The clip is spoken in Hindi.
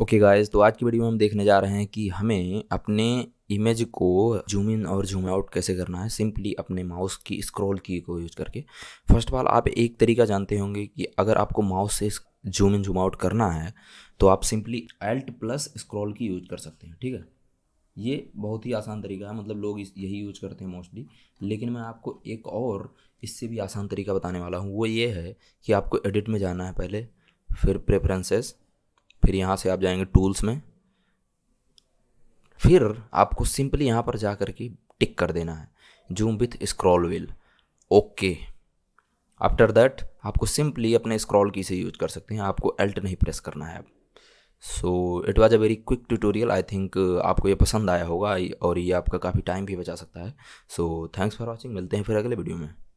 ओके okay गाइस तो आज की वीडियो में हम देखने जा रहे हैं कि हमें अपने इमेज को जूम इन और जूम आउट कैसे करना है सिंपली अपने माउस की स्क्रॉल की को यूज करके फर्स्ट ऑफ ऑल आप एक तरीका जानते होंगे कि अगर आपको माउस से जूम इन जूम आउट करना है तो आप simply alt plus scroll key use कर सकते हैं ठीक है ये बहुत ही आसान तरीका है मतलब लोग यही यूज करते हैं मोस्टली लेकिन मैं आपको एक और इससे भी आसान तरीका बताने वाला हूँ वो ये है कि आपको एडिट में जाना है पहले फिर प्रेफरेंसेस फिर यहाँ से आप जाएंगे टूल्स में फिर आपको सिंपली यहाँ पर जा के टिक कर देना है zoom with scroll wheel okay after that आपको सिंपली अपने स्क्रॉल की से यूज कर सकते हैं आपको एल्ट नहीं प्रेस करना है अब so it was a very quick tutorial I think आपको ये पसंद आया होगा और ये आपका काफ़ी टाइम भी बचा सकता है सो थैंक्स फॉर वॉचिंग मिलते हैं फिर अगले वीडियो में